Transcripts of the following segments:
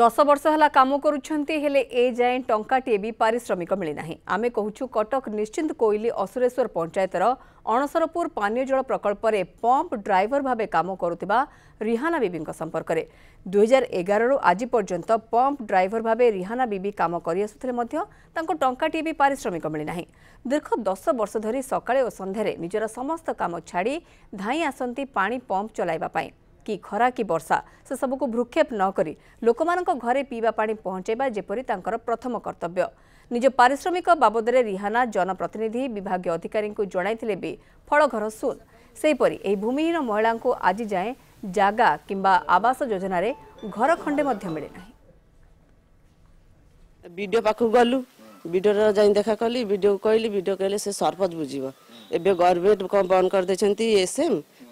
ଦଶ ବର୍ଷ ହେଲା କାମ କରୁଛନ୍ତି ହେଲେ ଏ ଯାଏଁ ଟଙ୍କାଟିଏ ବି ପାରିଶ୍ରମିକ ମିଳିନାହିଁ ଆମେ କହୁଛୁ କଟକ ନିଶ୍ଚିନ୍ତ କୋଇଲି ଅସୁରେଶ୍ୱର ପଞ୍ଚାୟତର ଅଣସରପୁର ପାନୀୟ ଜଳ ପ୍ରକଳ୍ପରେ ପମ୍ପ ଡ୍ରାଇଭର ଭାବେ କାମ କରୁଥିବା ରିହାନା ବିବିଙ୍କ ସମ୍ପର୍କରେ ଦୁଇହଜାର ଏଗାରରୁ ଆଜି ପର୍ଯ୍ୟନ୍ତ ପମ୍ପ ଡ୍ରାଇଭର ଭାବେ ରିହାନା ବିବି କାମ କରିଆସୁଥିଲେ ମଧ୍ୟ ତାଙ୍କୁ ଟଙ୍କାଟିଏ ବି ପାରିଶ୍ରମିକ ମିଳିନାହିଁ ଦୀର୍ଘ ଦଶ ବର୍ଷ ଧରି ସକାଳେ ଓ ସନ୍ଧ୍ୟାରେ ନିଜର ସମସ୍ତ କାମ ଛାଡ଼ି ଧାଇଁ ଆସନ୍ତି ପାଣି ପମ୍ପ ଚଲାଇବା ପାଇଁ କି ଖରା କି ବର୍ଷା ସେସବୁକୁ ଭ୍ରୂକ୍ଷେପ ନ କରି ଲୋକମାନଙ୍କ ଘରେ ପିଇବା ପାଣି ପହଞ୍ଚାଇବା ଯେପରି ତାଙ୍କର ପ୍ରଥମ କର୍ତ୍ତବ୍ୟ ନିଜ ପାରିଶ୍ରମିକ ବାବଦରେ ରିହାନା ଜନପ୍ରତିନିଧି ବିଭାଗୀୟ ଅଧିକାରୀଙ୍କୁ ଜଣାଇଥିଲେ ବି ଫଳ ଘର ଶୂନ ସେହିପରି ଏହି ଭୂମିହୀନ ମହିଳାଙ୍କୁ ଆଜି ଯାଏଁ ଜାଗା କିମ୍ବା ଆବାସ ଯୋଜନାରେ ଘର ଖଣ୍ଡେ ମଧ୍ୟ ମିଳିନାହିଁ ବିଡ଼ିଓ ପାଖକୁ ଗଲୁ ବିଡ଼ିଓର ଯାଇ ଦେଖା କଲି ବିଡ଼ିଓକୁ କହିଲି ବିଡ଼ିଓ କହିଲେ ସେ ସରପଞ୍ଚ ବୁଝିବ ଏବେ ଗଭର୍ଣ୍ଣମେଣ୍ଟ କ'ଣ ବନ୍ଦ କରିଦେଇଛନ୍ତି ଏସ୍ଏମ୍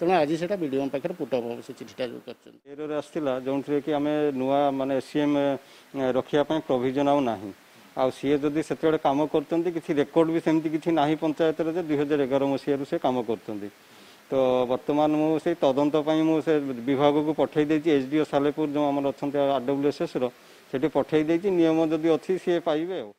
ତେଣୁ ଆଜି ସେଇଟା ବି ପାଖରେ ପୁଟ ହେବ ସେ ଚିଠିଟା ଯେଉଁ କରିଛନ୍ତି ଏରରେ ଆସିଥିଲା ଯେଉଁଥିରେ କି ଆମେ ନୂଆ ମାନେ ସିଏମ୍ ରଖିବା ପାଇଁ ପ୍ରୋଭିଜନ ଆଉ ନାହିଁ ଆଉ ସିଏ ଯଦି ସେତେବେଳେ କାମ କରୁଛନ୍ତି କିଛି ରେକର୍ଡ ବି ସେମିତି କିଛି ନାହିଁ ପଞ୍ଚାୟତରେ ଯେ ଦୁଇ ହଜାର ଏଗାର ମସିହାରୁ ସେ କାମ କରୁଛନ୍ତି ତ ବର୍ତ୍ତମାନ ମୁଁ ସେଇ ତଦନ୍ତ ପାଇଁ ମୁଁ ସେ ବିଭାଗକୁ ପଠାଇ ଦେଇଛି ଏଚ୍ ଡି ଓ ସାଲେପୁର ଯେଉଁ ଆମର ଅଛନ୍ତି ଆର୍ ଡବ୍ଲ୍ୟୁ ଏସ୍ଏସ୍ର ସେଠି ପଠାଇ ଦେଇଛି ନିୟମ ଯଦି ଅଛି ସିଏ ପାଇବେ ଆଉ